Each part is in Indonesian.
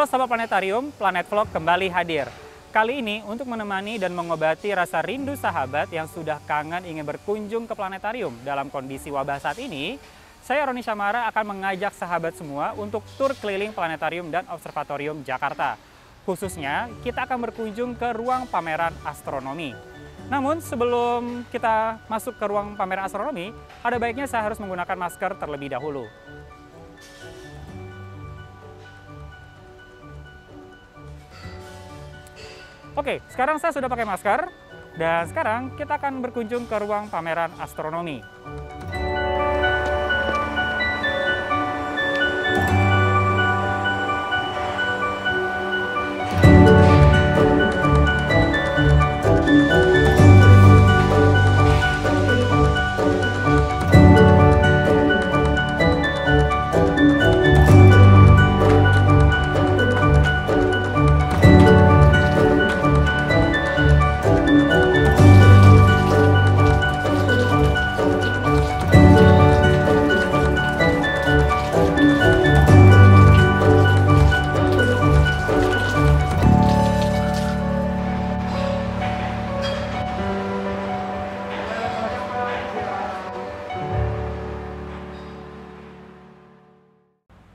Halo sahabat planetarium, Planet Vlog kembali hadir. Kali ini untuk menemani dan mengobati rasa rindu sahabat yang sudah kangen ingin berkunjung ke planetarium dalam kondisi wabah saat ini, saya Roni Syamara akan mengajak sahabat semua untuk tur keliling planetarium dan observatorium Jakarta. Khususnya, kita akan berkunjung ke ruang pameran astronomi. Namun sebelum kita masuk ke ruang pameran astronomi, ada baiknya saya harus menggunakan masker terlebih dahulu. Oke, sekarang saya sudah pakai masker, dan sekarang kita akan berkunjung ke ruang pameran astronomi.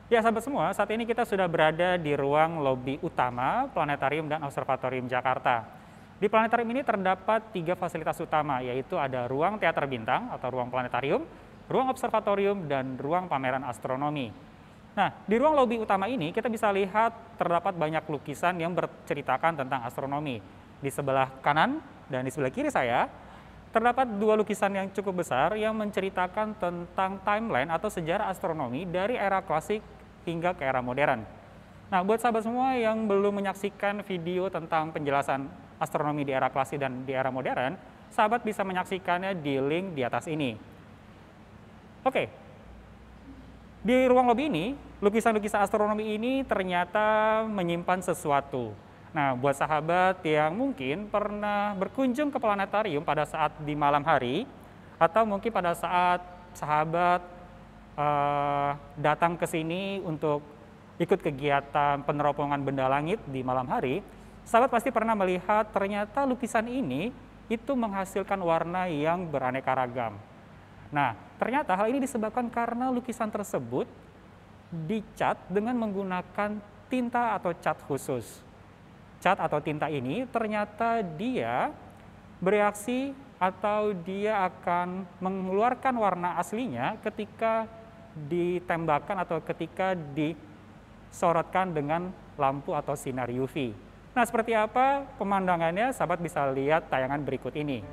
Ya sahabat semua, saat ini kita sudah berada di ruang lobi utama Planetarium dan Observatorium Jakarta. Di planetarium ini terdapat tiga fasilitas utama, yaitu ada ruang teater bintang atau ruang planetarium, ruang observatorium, dan ruang pameran astronomi. Nah, di ruang lobi utama ini kita bisa lihat terdapat banyak lukisan yang berceritakan tentang astronomi. Di sebelah kanan dan di sebelah kiri saya, terdapat dua lukisan yang cukup besar yang menceritakan tentang timeline atau sejarah astronomi dari era klasik hingga ke era modern. Nah, buat sahabat semua yang belum menyaksikan video tentang penjelasan astronomi di era klasik dan di era modern, sahabat bisa menyaksikannya di link di atas ini. Oke, di ruang lobby ini, lukisan-lukisan astronomi ini ternyata menyimpan sesuatu. Nah, buat sahabat yang mungkin pernah berkunjung ke planetarium pada saat di malam hari, atau mungkin pada saat sahabat uh, datang ke sini untuk ikut kegiatan peneropongan benda langit di malam hari, sahabat pasti pernah melihat ternyata lukisan ini itu menghasilkan warna yang beraneka ragam. Nah, ternyata hal ini disebabkan karena lukisan tersebut dicat dengan menggunakan tinta atau cat khusus. Cat atau tinta ini ternyata dia bereaksi atau dia akan mengeluarkan warna aslinya ketika ditembakkan atau ketika disorotkan dengan lampu atau sinar UV. Nah, seperti apa pemandangannya? Sahabat bisa lihat tayangan berikut ini.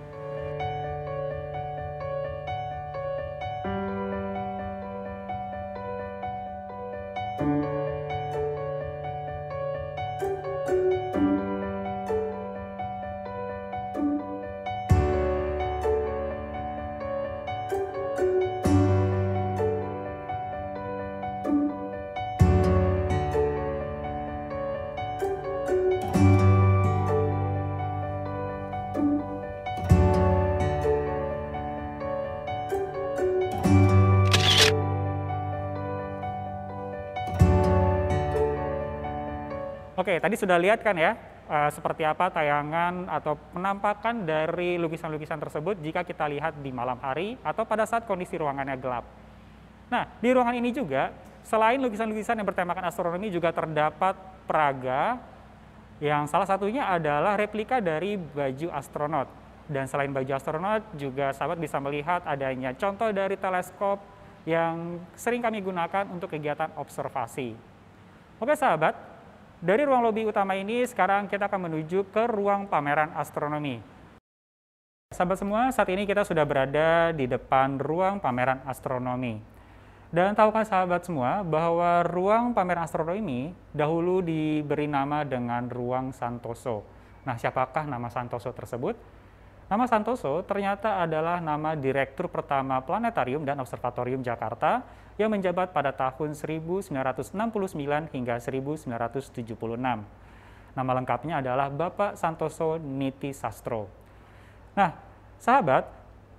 Oke, tadi sudah lihat kan ya eh, seperti apa tayangan atau penampakan dari lukisan-lukisan tersebut jika kita lihat di malam hari atau pada saat kondisi ruangannya gelap. Nah, di ruangan ini juga selain lukisan-lukisan yang bertemakan astronomi juga terdapat peraga yang salah satunya adalah replika dari baju astronot. Dan selain baju astronot juga sahabat bisa melihat adanya contoh dari teleskop yang sering kami gunakan untuk kegiatan observasi. Oke sahabat, dari ruang lobi utama ini, sekarang kita akan menuju ke ruang pameran astronomi. Sahabat semua, saat ini kita sudah berada di depan ruang pameran astronomi. Dan tahukah sahabat semua bahwa ruang pameran astronomi ini dahulu diberi nama dengan ruang Santoso. Nah, siapakah nama Santoso tersebut? Nama Santoso ternyata adalah nama Direktur pertama Planetarium dan Observatorium Jakarta yang menjabat pada tahun 1969 hingga 1976. Nama lengkapnya adalah Bapak Santoso Niti Sastro. Nah, sahabat,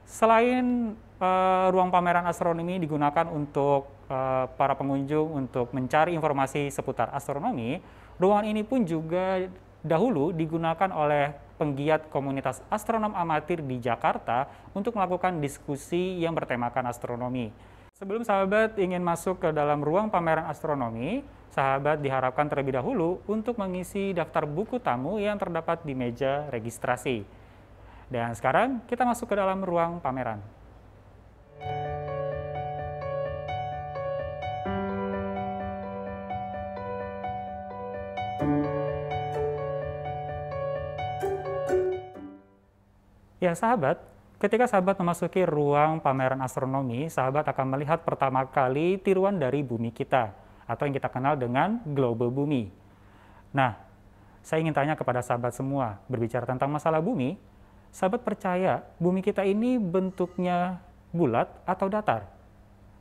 selain uh, ruang pameran astronomi digunakan untuk uh, para pengunjung untuk mencari informasi seputar astronomi, ruangan ini pun juga dahulu digunakan oleh penggiat komunitas astronom amatir di Jakarta untuk melakukan diskusi yang bertemakan astronomi. Sebelum sahabat ingin masuk ke dalam ruang pameran astronomi, sahabat diharapkan terlebih dahulu untuk mengisi daftar buku tamu yang terdapat di meja registrasi. Dan sekarang kita masuk ke dalam ruang pameran. Ya, sahabat, ketika sahabat memasuki ruang pameran astronomi, sahabat akan melihat pertama kali tiruan dari bumi kita, atau yang kita kenal dengan global bumi. Nah, saya ingin tanya kepada sahabat semua, berbicara tentang masalah bumi, sahabat percaya bumi kita ini bentuknya bulat atau datar?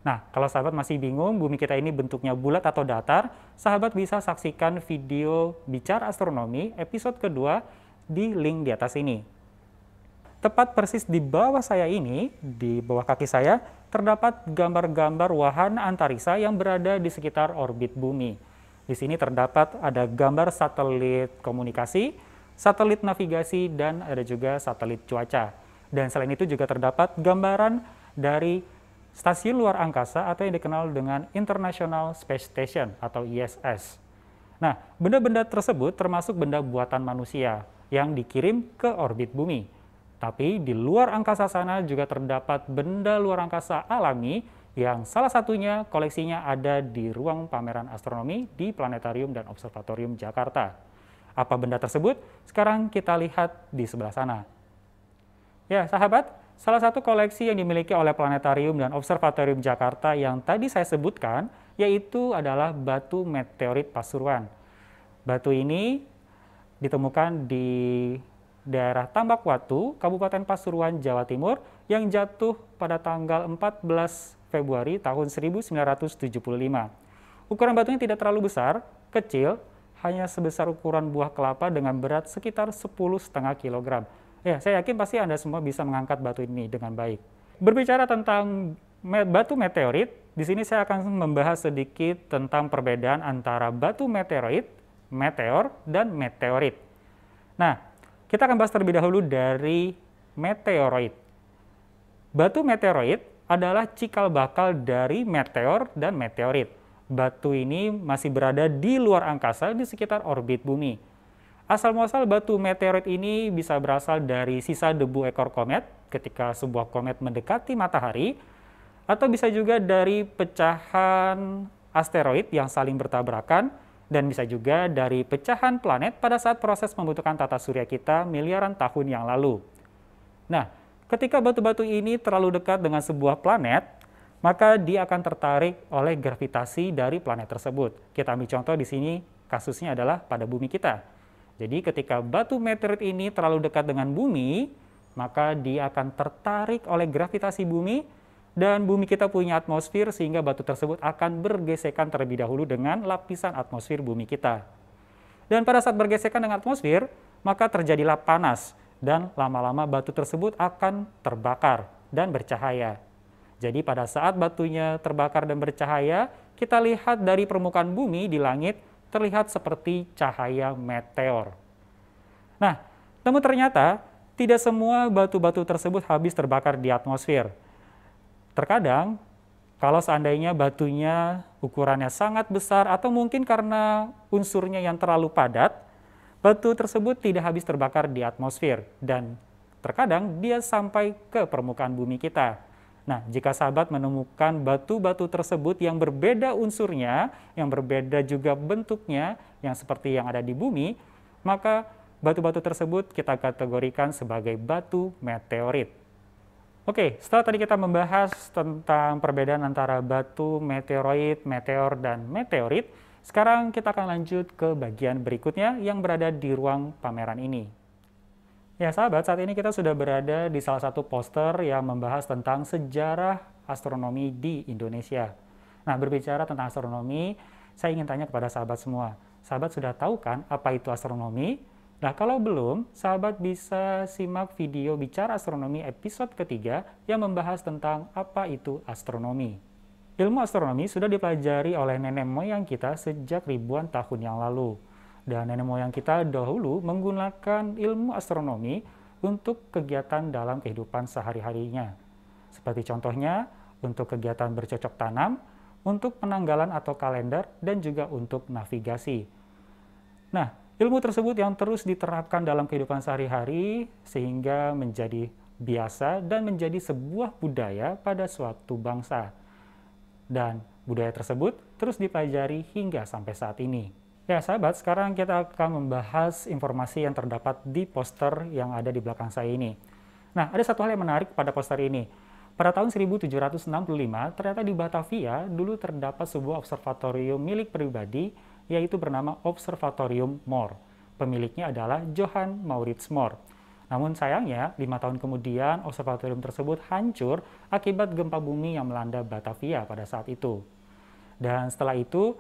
Nah, kalau sahabat masih bingung bumi kita ini bentuknya bulat atau datar, sahabat bisa saksikan video Bicara Astronomi episode kedua di link di atas ini. Tepat persis di bawah saya ini, di bawah kaki saya, terdapat gambar-gambar wahana antariksa yang berada di sekitar orbit bumi. Di sini terdapat ada gambar satelit komunikasi, satelit navigasi, dan ada juga satelit cuaca. Dan selain itu juga terdapat gambaran dari stasiun luar angkasa atau yang dikenal dengan International Space Station atau ISS. Nah, benda-benda tersebut termasuk benda buatan manusia yang dikirim ke orbit bumi. Tapi di luar angkasa sana juga terdapat benda luar angkasa alami yang salah satunya koleksinya ada di ruang pameran astronomi di Planetarium dan Observatorium Jakarta. Apa benda tersebut? Sekarang kita lihat di sebelah sana. Ya, sahabat, salah satu koleksi yang dimiliki oleh Planetarium dan Observatorium Jakarta yang tadi saya sebutkan yaitu adalah batu meteorit Pasuruan. Batu ini ditemukan di daerah Tambak Watu, Kabupaten Pasuruan, Jawa Timur yang jatuh pada tanggal 14 Februari tahun 1975. Ukuran batunya tidak terlalu besar, kecil, hanya sebesar ukuran buah kelapa dengan berat sekitar 10,5 kg. Ya, saya yakin pasti Anda semua bisa mengangkat batu ini dengan baik. Berbicara tentang batu meteorit, di sini saya akan membahas sedikit tentang perbedaan antara batu meteorit, meteor, dan meteorit. Nah, kita akan bahas terlebih dahulu dari meteoroid. Batu meteoroid adalah cikal bakal dari meteor dan meteorit. Batu ini masih berada di luar angkasa di sekitar orbit bumi. Asal muasal batu meteorit ini bisa berasal dari sisa debu ekor komet ketika sebuah komet mendekati matahari atau bisa juga dari pecahan asteroid yang saling bertabrakan dan bisa juga dari pecahan planet pada saat proses membutuhkan tata surya kita miliaran tahun yang lalu. Nah, ketika batu-batu ini terlalu dekat dengan sebuah planet, maka dia akan tertarik oleh gravitasi dari planet tersebut. Kita ambil contoh di sini, kasusnya adalah pada bumi kita. Jadi ketika batu meteorit ini terlalu dekat dengan bumi, maka dia akan tertarik oleh gravitasi bumi dan bumi kita punya atmosfer sehingga batu tersebut akan bergesekan terlebih dahulu dengan lapisan atmosfer bumi kita. Dan pada saat bergesekan dengan atmosfer, maka terjadilah panas dan lama-lama batu tersebut akan terbakar dan bercahaya. Jadi pada saat batunya terbakar dan bercahaya, kita lihat dari permukaan bumi di langit terlihat seperti cahaya meteor. Nah, namun ternyata tidak semua batu-batu tersebut habis terbakar di atmosfer. Terkadang, kalau seandainya batunya ukurannya sangat besar atau mungkin karena unsurnya yang terlalu padat, batu tersebut tidak habis terbakar di atmosfer dan terkadang dia sampai ke permukaan bumi kita. Nah, jika sahabat menemukan batu-batu tersebut yang berbeda unsurnya, yang berbeda juga bentuknya, yang seperti yang ada di bumi, maka batu-batu tersebut kita kategorikan sebagai batu meteorit. Oke, setelah tadi kita membahas tentang perbedaan antara batu, meteoroid, meteor, dan meteorit, sekarang kita akan lanjut ke bagian berikutnya yang berada di ruang pameran ini. Ya sahabat, saat ini kita sudah berada di salah satu poster yang membahas tentang sejarah astronomi di Indonesia. Nah, berbicara tentang astronomi, saya ingin tanya kepada sahabat semua. Sahabat sudah tahu kan apa itu astronomi? Nah, kalau belum, sahabat bisa simak video Bicara Astronomi episode ketiga yang membahas tentang apa itu astronomi. Ilmu astronomi sudah dipelajari oleh nenek moyang kita sejak ribuan tahun yang lalu. Dan nenek moyang kita dahulu menggunakan ilmu astronomi untuk kegiatan dalam kehidupan sehari-harinya. Seperti contohnya, untuk kegiatan bercocok tanam, untuk penanggalan atau kalender, dan juga untuk navigasi. Nah, Ilmu tersebut yang terus diterapkan dalam kehidupan sehari-hari sehingga menjadi biasa dan menjadi sebuah budaya pada suatu bangsa. Dan budaya tersebut terus dipelajari hingga sampai saat ini. Ya sahabat, sekarang kita akan membahas informasi yang terdapat di poster yang ada di belakang saya ini. Nah, ada satu hal yang menarik pada poster ini. Pada tahun 1765, ternyata di Batavia dulu terdapat sebuah observatorium milik pribadi yaitu bernama Observatorium Moore. Pemiliknya adalah Johan Maurits Moore. Namun sayangnya, lima tahun kemudian observatorium tersebut hancur akibat gempa bumi yang melanda Batavia pada saat itu. Dan setelah itu,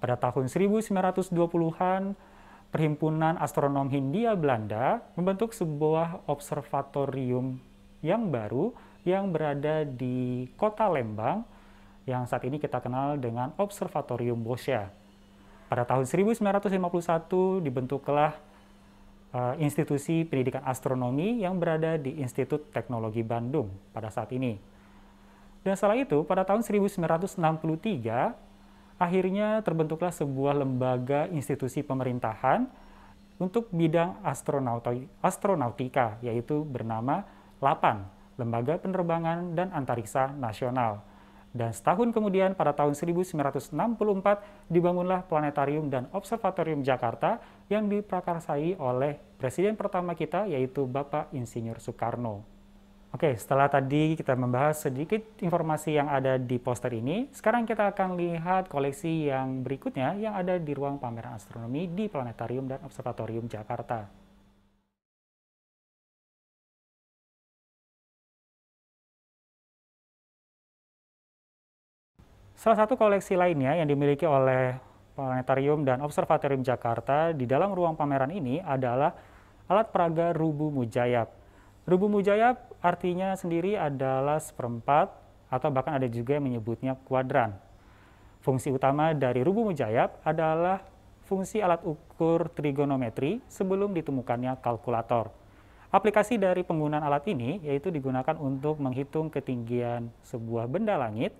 pada tahun 1920-an, Perhimpunan Astronom Hindia Belanda membentuk sebuah observatorium yang baru yang berada di kota Lembang yang saat ini kita kenal dengan Observatorium Bosya. Pada tahun 1951 dibentuklah uh, institusi pendidikan astronomi yang berada di Institut Teknologi Bandung pada saat ini. Dan setelah itu, pada tahun 1963, akhirnya terbentuklah sebuah lembaga institusi pemerintahan untuk bidang astronautika, yaitu bernama LAPAN, Lembaga Penerbangan dan Antariksa Nasional. Dan setahun kemudian pada tahun 1964 dibangunlah Planetarium dan Observatorium Jakarta yang diprakarsai oleh presiden pertama kita yaitu Bapak Insinyur Soekarno. Oke, setelah tadi kita membahas sedikit informasi yang ada di poster ini, sekarang kita akan lihat koleksi yang berikutnya yang ada di ruang pameran astronomi di Planetarium dan Observatorium Jakarta. Salah satu koleksi lainnya yang dimiliki oleh Planetarium dan Observatorium Jakarta di dalam ruang pameran ini adalah alat peraga rubu mujayab. Rubu mujayab artinya sendiri adalah seperempat atau bahkan ada juga yang menyebutnya kuadran. Fungsi utama dari rubu mujayab adalah fungsi alat ukur trigonometri sebelum ditemukannya kalkulator. Aplikasi dari penggunaan alat ini yaitu digunakan untuk menghitung ketinggian sebuah benda langit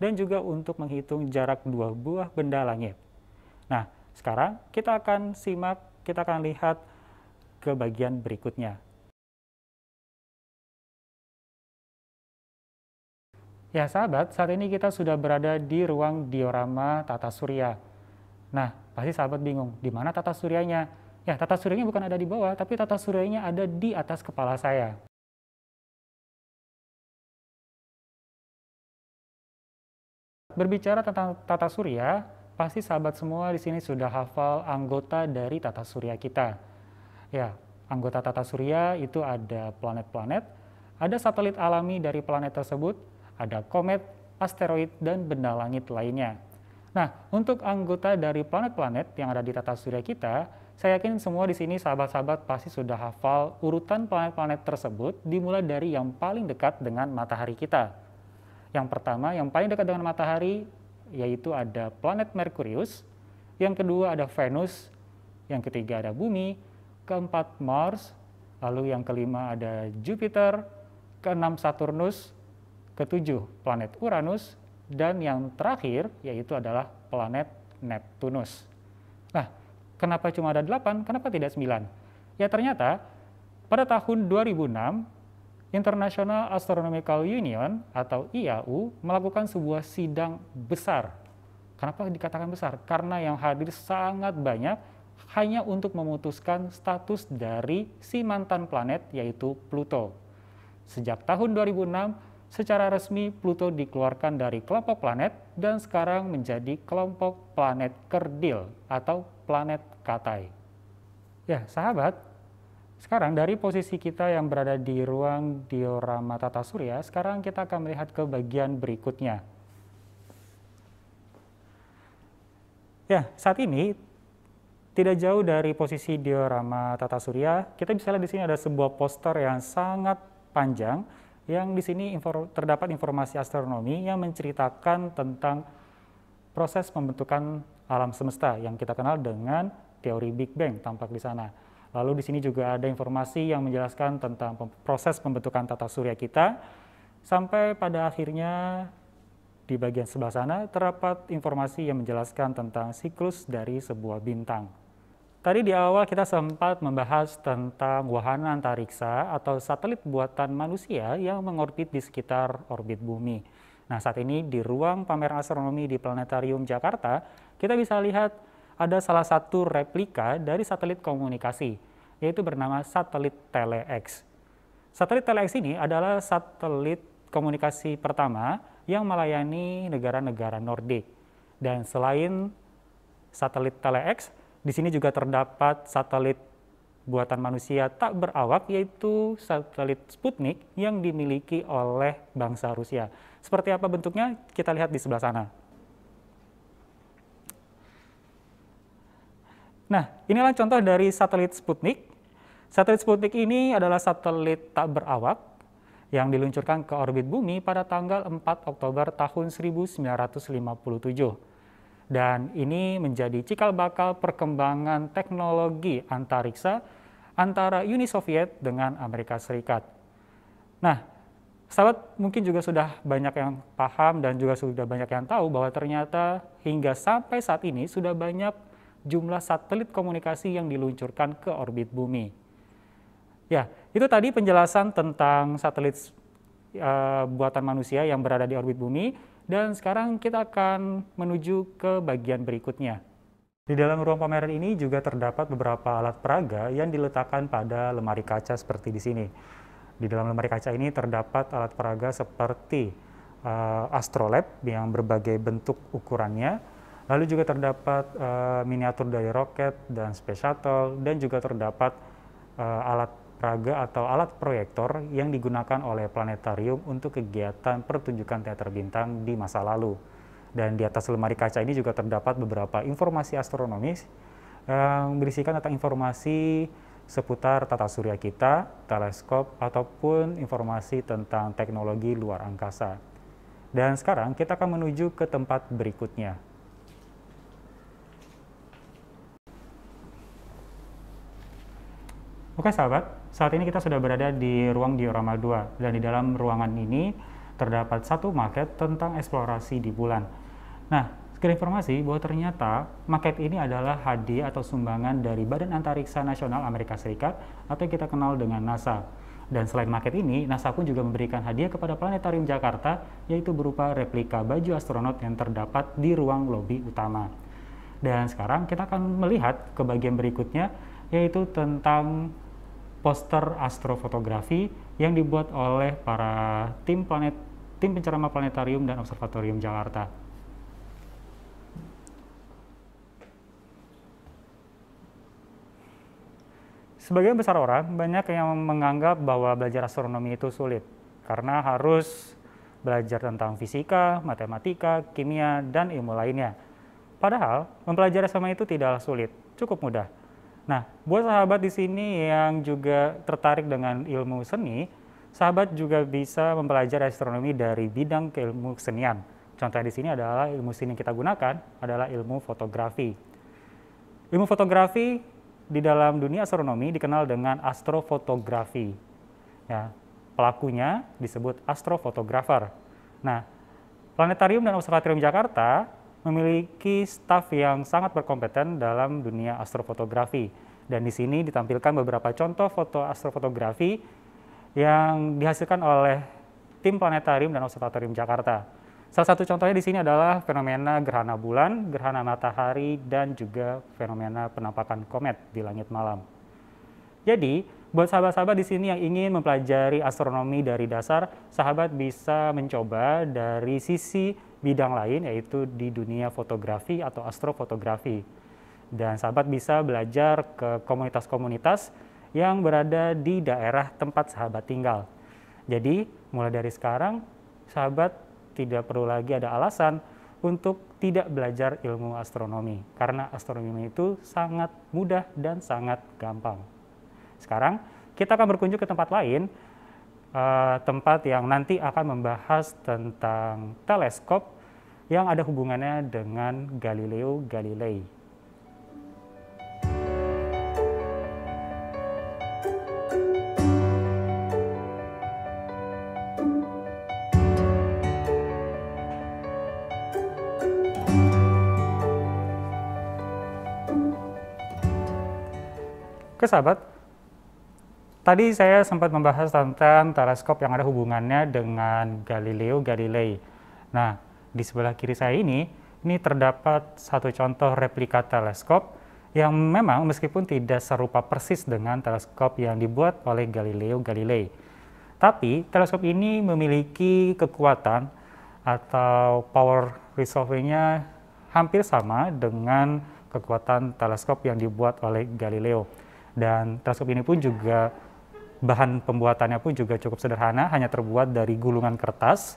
dan juga untuk menghitung jarak dua buah benda langit. Nah, sekarang kita akan simak, kita akan lihat ke bagian berikutnya. Ya sahabat, saat ini kita sudah berada di ruang diorama tata surya. Nah, pasti sahabat bingung, di mana tata suryanya? Ya, tata suryanya bukan ada di bawah, tapi tata suryanya ada di atas kepala saya. Berbicara tentang tata surya, pasti sahabat semua di sini sudah hafal anggota dari tata surya kita. Ya, anggota tata surya itu ada planet-planet, ada satelit alami dari planet tersebut, ada komet, asteroid, dan benda langit lainnya. Nah, untuk anggota dari planet-planet yang ada di tata surya kita, saya yakin semua di sini sahabat-sahabat pasti sudah hafal urutan planet-planet tersebut dimulai dari yang paling dekat dengan matahari kita. Yang pertama, yang paling dekat dengan matahari, yaitu ada planet Merkurius. Yang kedua ada Venus. Yang ketiga ada bumi. Keempat Mars. Lalu yang kelima ada Jupiter. Keenam Saturnus. Ketujuh planet Uranus. Dan yang terakhir yaitu adalah planet Neptunus. Nah, kenapa cuma ada delapan? Kenapa tidak sembilan? Ya ternyata pada tahun 2006 International Astronomical Union atau IAU melakukan sebuah sidang besar. Kenapa dikatakan besar? Karena yang hadir sangat banyak hanya untuk memutuskan status dari si mantan planet yaitu Pluto. Sejak tahun 2006, secara resmi Pluto dikeluarkan dari kelompok planet dan sekarang menjadi kelompok planet kerdil atau planet katai. Ya, sahabat, sekarang dari posisi kita yang berada di ruang diorama tata surya, sekarang kita akan melihat ke bagian berikutnya. Ya, saat ini tidak jauh dari posisi diorama tata surya, kita bisa lihat di sini ada sebuah poster yang sangat panjang yang di sini terdapat informasi astronomi yang menceritakan tentang proses pembentukan alam semesta yang kita kenal dengan teori Big Bang tampak di sana. Lalu di sini juga ada informasi yang menjelaskan tentang proses pembentukan tata surya kita. Sampai pada akhirnya di bagian sebelah sana terdapat informasi yang menjelaskan tentang siklus dari sebuah bintang. Tadi di awal kita sempat membahas tentang wahana antariksa atau satelit buatan manusia yang mengorbit di sekitar orbit bumi. Nah, saat ini di ruang pamer astronomi di Planetarium Jakarta, kita bisa lihat ada salah satu replika dari satelit komunikasi, yaitu bernama satelit Telex. Satelit Telex ini adalah satelit komunikasi pertama yang melayani negara-negara Nordik. Dan selain satelit Telex, di sini juga terdapat satelit buatan manusia tak berawak yaitu satelit Sputnik yang dimiliki oleh bangsa Rusia. Seperti apa bentuknya? Kita lihat di sebelah sana. Nah, inilah contoh dari satelit Sputnik. Satelit Sputnik ini adalah satelit tak berawak yang diluncurkan ke orbit bumi pada tanggal 4 Oktober tahun 1957. Dan ini menjadi cikal bakal perkembangan teknologi antariksa antara Uni Soviet dengan Amerika Serikat. Nah, Sahabat mungkin juga sudah banyak yang paham dan juga sudah banyak yang tahu bahwa ternyata hingga sampai saat ini sudah banyak jumlah satelit komunikasi yang diluncurkan ke orbit bumi. Ya, itu tadi penjelasan tentang satelit uh, buatan manusia yang berada di orbit bumi dan sekarang kita akan menuju ke bagian berikutnya. Di dalam ruang pameran ini juga terdapat beberapa alat peraga yang diletakkan pada lemari kaca seperti di sini. Di dalam lemari kaca ini terdapat alat peraga seperti uh, astrolab yang berbagai bentuk ukurannya, Lalu juga terdapat uh, miniatur dari roket dan space shuttle dan juga terdapat uh, alat praga atau alat proyektor yang digunakan oleh planetarium untuk kegiatan pertunjukan teater bintang di masa lalu. Dan di atas lemari kaca ini juga terdapat beberapa informasi astronomis yang berisikan tentang informasi seputar tata surya kita, teleskop, ataupun informasi tentang teknologi luar angkasa. Dan sekarang kita akan menuju ke tempat berikutnya, Oke sahabat, saat ini kita sudah berada di ruang diorama 2 dan di dalam ruangan ini terdapat satu maket tentang eksplorasi di bulan. Nah, sekedar informasi bahwa ternyata maket ini adalah hadiah atau sumbangan dari Badan Antariksa Nasional Amerika Serikat atau yang kita kenal dengan NASA. Dan selain maket ini, NASA pun juga memberikan hadiah kepada Planetarium Jakarta yaitu berupa replika baju astronot yang terdapat di ruang lobi utama. Dan sekarang kita akan melihat ke bagian berikutnya yaitu tentang poster astrofotografi yang dibuat oleh para tim planet tim pencerama planetarium dan observatorium Jakarta. Sebagian besar orang banyak yang menganggap bahwa belajar astronomi itu sulit karena harus belajar tentang fisika, matematika, kimia, dan ilmu lainnya. Padahal, mempelajari sama itu tidaklah sulit, cukup mudah. Nah, buat sahabat di sini yang juga tertarik dengan ilmu seni, sahabat juga bisa mempelajari astronomi dari bidang keilmu kesenian. Contoh di sini adalah ilmu seni yang kita gunakan adalah ilmu fotografi. Ilmu fotografi di dalam dunia astronomi dikenal dengan astrofotografi. Ya, pelakunya disebut astrofotografer. Nah, Planetarium dan Observatorium Jakarta memiliki staf yang sangat berkompeten dalam dunia astrofotografi. Dan di sini ditampilkan beberapa contoh foto astrofotografi yang dihasilkan oleh tim planetarium dan observatorium Jakarta. Salah satu contohnya di sini adalah fenomena gerhana bulan, gerhana matahari, dan juga fenomena penampakan komet di langit malam. Jadi, buat sahabat-sahabat di sini yang ingin mempelajari astronomi dari dasar, sahabat bisa mencoba dari sisi bidang lain yaitu di dunia fotografi atau astrofotografi. Dan sahabat bisa belajar ke komunitas-komunitas yang berada di daerah tempat sahabat tinggal. Jadi mulai dari sekarang sahabat tidak perlu lagi ada alasan untuk tidak belajar ilmu astronomi karena astronomi itu sangat mudah dan sangat gampang. Sekarang kita akan berkunjung ke tempat lain, eh, tempat yang nanti akan membahas tentang teleskop yang ada hubungannya dengan Galileo Galilei. Oke sahabat, tadi saya sempat membahas tentang teleskop yang ada hubungannya dengan Galileo Galilei. Nah, di sebelah kiri saya ini, ini terdapat satu contoh replika teleskop yang memang meskipun tidak serupa persis dengan teleskop yang dibuat oleh Galileo Galilei. Tapi teleskop ini memiliki kekuatan atau power resolving-nya hampir sama dengan kekuatan teleskop yang dibuat oleh Galileo. Dan teleskop ini pun juga bahan pembuatannya pun juga cukup sederhana, hanya terbuat dari gulungan kertas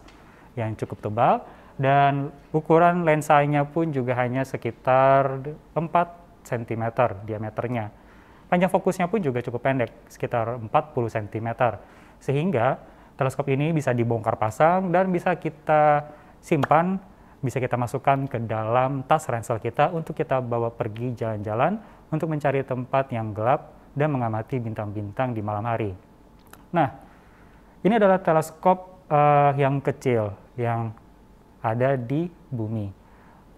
yang cukup tebal dan ukuran lensanya pun juga hanya sekitar 4 cm diameternya. Panjang fokusnya pun juga cukup pendek, sekitar 40 cm. Sehingga teleskop ini bisa dibongkar pasang dan bisa kita simpan, bisa kita masukkan ke dalam tas ransel kita untuk kita bawa pergi jalan-jalan untuk mencari tempat yang gelap dan mengamati bintang-bintang di malam hari. Nah, ini adalah teleskop uh, yang kecil, yang ada di bumi.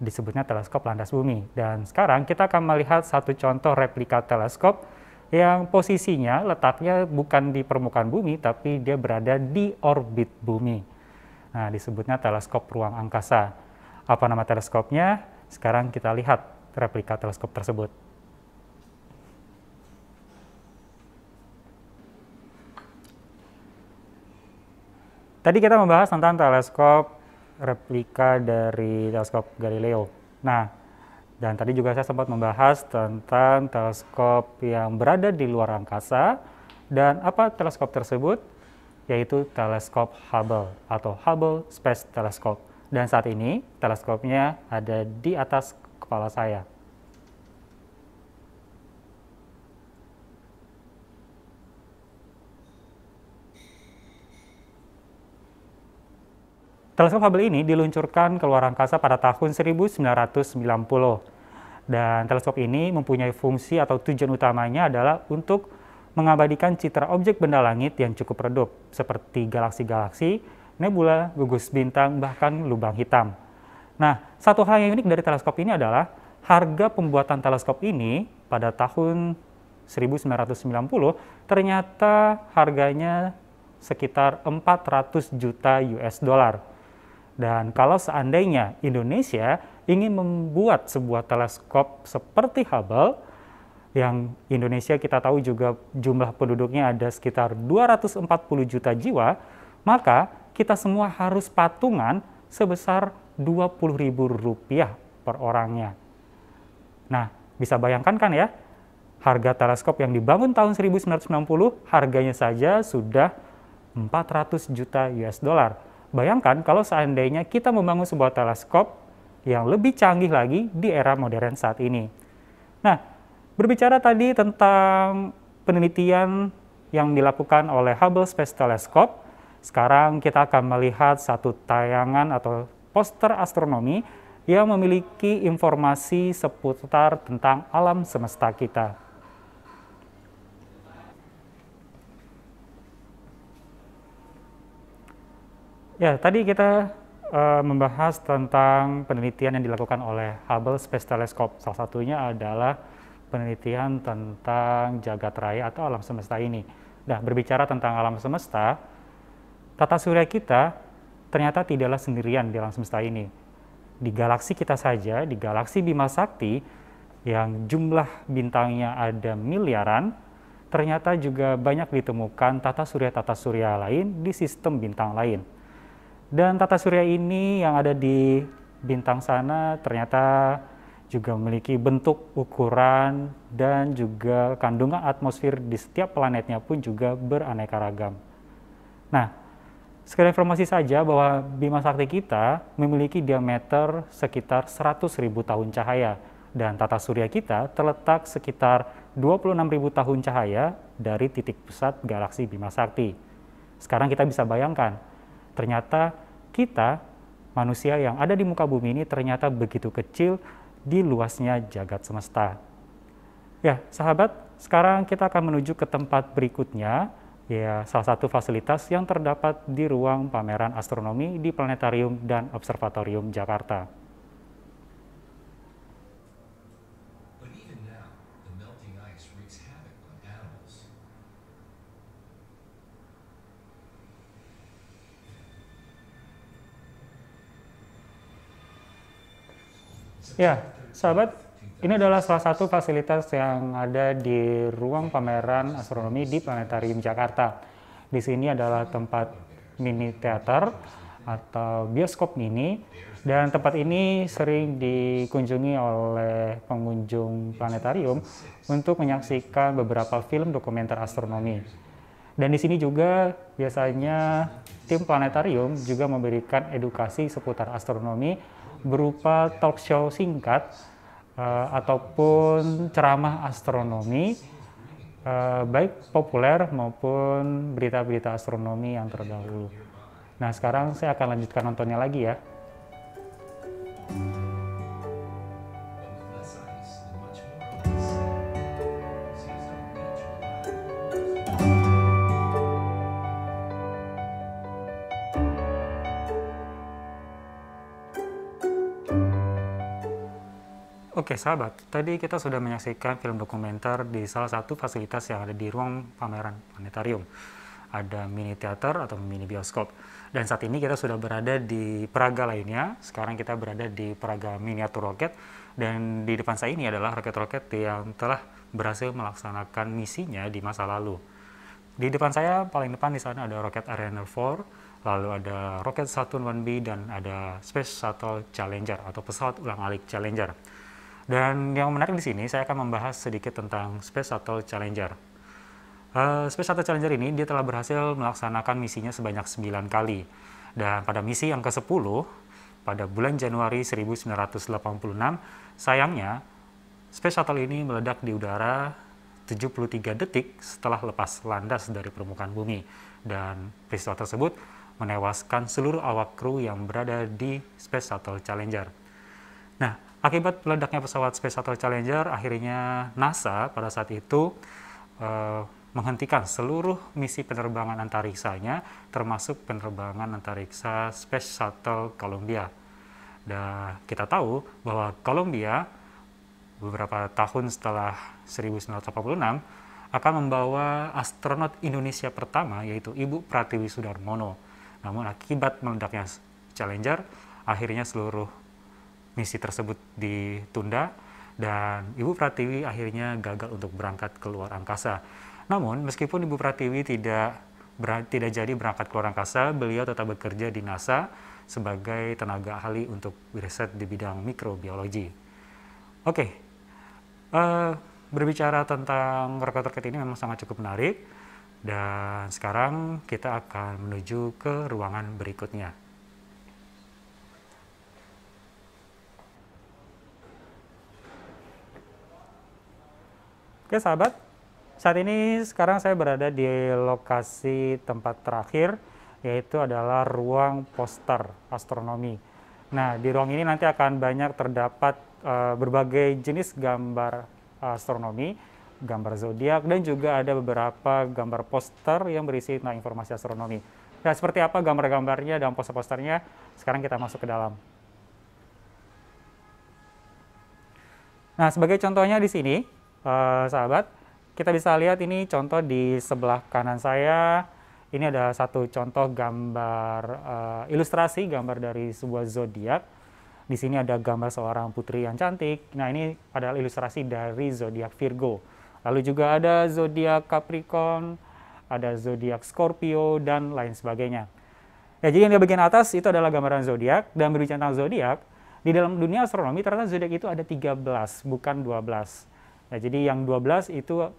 Disebutnya teleskop landas bumi. Dan sekarang kita akan melihat satu contoh replika teleskop yang posisinya letaknya bukan di permukaan bumi, tapi dia berada di orbit bumi. Nah, disebutnya teleskop ruang angkasa. Apa nama teleskopnya? Sekarang kita lihat replika teleskop tersebut. Tadi kita membahas tentang teleskop replika dari teleskop Galileo. Nah, dan tadi juga saya sempat membahas tentang teleskop yang berada di luar angkasa dan apa teleskop tersebut yaitu teleskop Hubble atau Hubble Space Telescope. Dan saat ini teleskopnya ada di atas kepala saya. Teleskop Hubble ini diluncurkan ke luar angkasa pada tahun 1990. Dan teleskop ini mempunyai fungsi atau tujuan utamanya adalah untuk mengabadikan citra objek benda langit yang cukup redup, seperti galaksi-galaksi, nebula, gugus bintang, bahkan lubang hitam. Nah, satu hal yang unik dari teleskop ini adalah harga pembuatan teleskop ini pada tahun 1990 ternyata harganya sekitar 400 juta US dollar. Dan kalau seandainya Indonesia ingin membuat sebuah teleskop seperti Hubble, yang Indonesia kita tahu juga jumlah penduduknya ada sekitar 240 juta jiwa, maka kita semua harus patungan sebesar rp rupiah per orangnya. Nah, bisa bayangkan kan ya, harga teleskop yang dibangun tahun 1990 harganya saja sudah 400 juta US dollar Bayangkan kalau seandainya kita membangun sebuah teleskop yang lebih canggih lagi di era modern saat ini. Nah, berbicara tadi tentang penelitian yang dilakukan oleh Hubble Space Telescope, sekarang kita akan melihat satu tayangan atau poster astronomi yang memiliki informasi seputar tentang alam semesta kita. Ya, tadi kita uh, membahas tentang penelitian yang dilakukan oleh Hubble Space Telescope. Salah satunya adalah penelitian tentang jagat raya atau alam semesta ini. Nah, berbicara tentang alam semesta, tata surya kita ternyata tidaklah sendirian di alam semesta ini. Di galaksi kita saja, di galaksi Bima Sakti, yang jumlah bintangnya ada miliaran, ternyata juga banyak ditemukan tata surya-tata surya lain di sistem bintang lain. Dan tata surya ini yang ada di bintang sana ternyata juga memiliki bentuk, ukuran, dan juga kandungan atmosfer di setiap planetnya pun juga beraneka ragam. Nah, sekedar informasi saja bahwa Bima Sakti kita memiliki diameter sekitar 100.000 tahun cahaya, dan tata surya kita terletak sekitar 26.000 tahun cahaya dari titik pusat galaksi Bima Sakti. Sekarang kita bisa bayangkan Ternyata kita, manusia yang ada di muka bumi ini ternyata begitu kecil di luasnya jagat semesta. Ya, sahabat, sekarang kita akan menuju ke tempat berikutnya, ya salah satu fasilitas yang terdapat di ruang pameran astronomi di Planetarium dan Observatorium Jakarta. Ya, sahabat, ini adalah salah satu fasilitas yang ada di ruang pameran astronomi di Planetarium Jakarta. Di sini adalah tempat mini teater atau bioskop mini dan tempat ini sering dikunjungi oleh pengunjung planetarium untuk menyaksikan beberapa film dokumenter astronomi. Dan di sini juga biasanya tim planetarium juga memberikan edukasi seputar astronomi berupa talk show singkat uh, ataupun ceramah astronomi uh, baik populer maupun berita-berita astronomi yang terdahulu. Nah, sekarang saya akan lanjutkan nontonnya lagi ya. Thank you Oke sahabat, tadi kita sudah menyaksikan film dokumenter di salah satu fasilitas yang ada di ruang pameran planetarium. Ada mini teater atau mini bioskop. Dan saat ini kita sudah berada di peraga lainnya. Sekarang kita berada di peraga miniatur roket. Dan di depan saya ini adalah roket-roket yang telah berhasil melaksanakan misinya di masa lalu. Di depan saya paling depan di sana ada roket Ariane 4, lalu ada roket Saturn 1B dan ada Space Shuttle Challenger atau pesawat ulang-alik Challenger. Dan yang menarik di sini saya akan membahas sedikit tentang Space Shuttle Challenger. Uh, Space Shuttle Challenger ini dia telah berhasil melaksanakan misinya sebanyak 9 kali. Dan pada misi yang ke-10 pada bulan Januari 1986, sayangnya Space Shuttle ini meledak di udara 73 detik setelah lepas landas dari permukaan bumi. Dan peristiwa tersebut menewaskan seluruh awak kru yang berada di Space Shuttle Challenger. Nah, Akibat meledaknya pesawat Space Shuttle Challenger, akhirnya NASA pada saat itu uh, menghentikan seluruh misi penerbangan antariksanya, termasuk penerbangan antariksa Space Shuttle Columbia. Dan kita tahu bahwa Columbia beberapa tahun setelah 1986 akan membawa astronot Indonesia pertama yaitu Ibu Pratiwi Sudarmono. Namun akibat meledaknya Challenger, akhirnya seluruh misi tersebut ditunda dan Ibu Pratiwi akhirnya gagal untuk berangkat ke luar angkasa. Namun, meskipun Ibu Pratiwi tidak ber, tidak jadi berangkat ke luar angkasa, beliau tetap bekerja di NASA sebagai tenaga ahli untuk riset di bidang mikrobiologi. Oke, okay. uh, eh, berbicara tentang roket-roket ini memang sangat cukup menarik. Dan sekarang kita akan menuju ke ruangan berikutnya. Oke sahabat, saat ini sekarang saya berada di lokasi tempat terakhir, yaitu adalah ruang poster astronomi. Nah, di ruang ini nanti akan banyak terdapat uh, berbagai jenis gambar astronomi, gambar zodiak, dan juga ada beberapa gambar poster yang berisi tentang informasi astronomi. Nah, seperti apa gambar-gambarnya dan poster-posternya, sekarang kita masuk ke dalam. Nah, sebagai contohnya di sini, Eh, sahabat, kita bisa lihat ini contoh di sebelah kanan saya. Ini ada satu contoh gambar uh, ilustrasi gambar dari sebuah zodiak. Di sini ada gambar seorang putri yang cantik. Nah, ini adalah ilustrasi dari zodiak Virgo. Lalu juga ada zodiak Capricorn, ada zodiak Scorpio dan lain sebagainya. Ya, jadi yang di bagian atas itu adalah gambaran zodiak dan berbicara tentang zodiak, di dalam dunia astronomi ternyata zodiak itu ada 13 bukan 12. Nah, jadi yang 12 itu uh,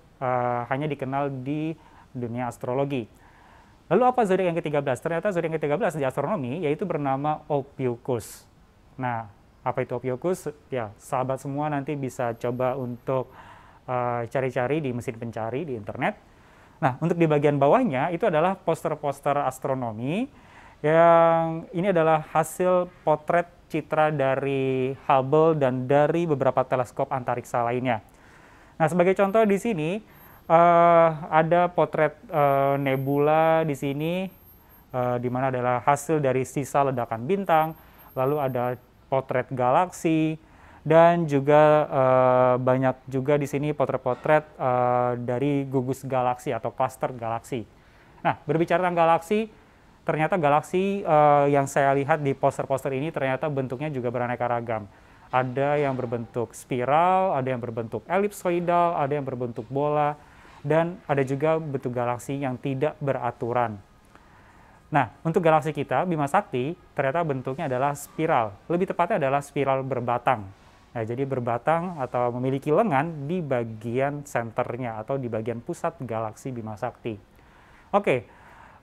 hanya dikenal di dunia astrologi. Lalu apa zodiak yang ke-13? Ternyata zodiak yang ke-13 di astronomi yaitu bernama Ophiuchus. Nah, apa itu Ophiuchus? Ya, sahabat semua nanti bisa coba untuk eh, cari-cari uh, cari -cari di mesin pencari di internet. Nah, untuk di bagian bawahnya itu adalah poster-poster astronomi yang ini adalah hasil potret citra dari Hubble dan dari beberapa teleskop antariksa lainnya. Nah, sebagai contoh di sini uh, ada potret uh, nebula di sini uh, di mana adalah hasil dari sisa ledakan bintang, lalu ada potret galaksi dan juga uh, banyak juga di sini potret-potret uh, dari gugus galaksi atau klaster galaksi. Nah, berbicara tentang galaksi, ternyata galaksi uh, yang saya lihat di poster-poster ini ternyata bentuknya juga beraneka ragam. Ada yang berbentuk spiral, ada yang berbentuk elipsoidal, ada yang berbentuk bola, dan ada juga bentuk galaksi yang tidak beraturan. Nah, untuk galaksi kita, Bima Sakti, ternyata bentuknya adalah spiral. Lebih tepatnya adalah spiral berbatang. Nah, jadi berbatang atau memiliki lengan di bagian senternya atau di bagian pusat galaksi Bima Sakti. Oke,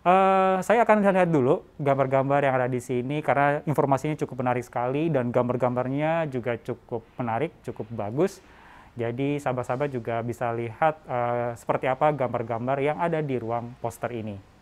Uh, saya akan lihat dulu gambar-gambar yang ada di sini karena informasinya cukup menarik sekali dan gambar-gambarnya juga cukup menarik, cukup bagus. Jadi sahabat-sahabat juga bisa lihat uh, seperti apa gambar-gambar yang ada di ruang poster ini.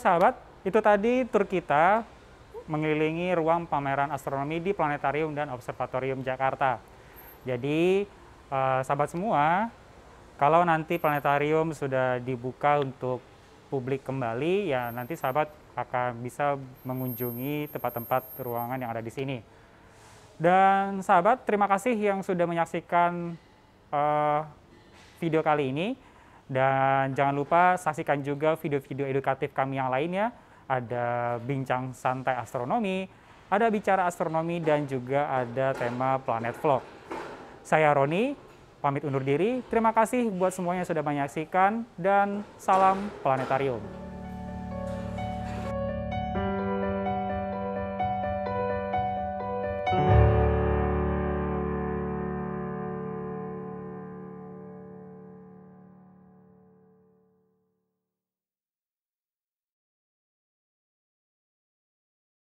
sahabat, itu tadi tur kita mengelilingi ruang pameran astronomi di Planetarium dan Observatorium Jakarta. Jadi eh, sahabat semua, kalau nanti planetarium sudah dibuka untuk publik kembali, ya nanti sahabat akan bisa mengunjungi tempat-tempat ruangan yang ada di sini. Dan sahabat, terima kasih yang sudah menyaksikan eh, video kali ini. Dan jangan lupa saksikan juga video-video edukatif kami yang lainnya. Ada bincang santai astronomi, ada bicara astronomi, dan juga ada tema planet vlog. Saya Roni, pamit undur diri. Terima kasih buat semuanya yang sudah menyaksikan, dan salam planetarium.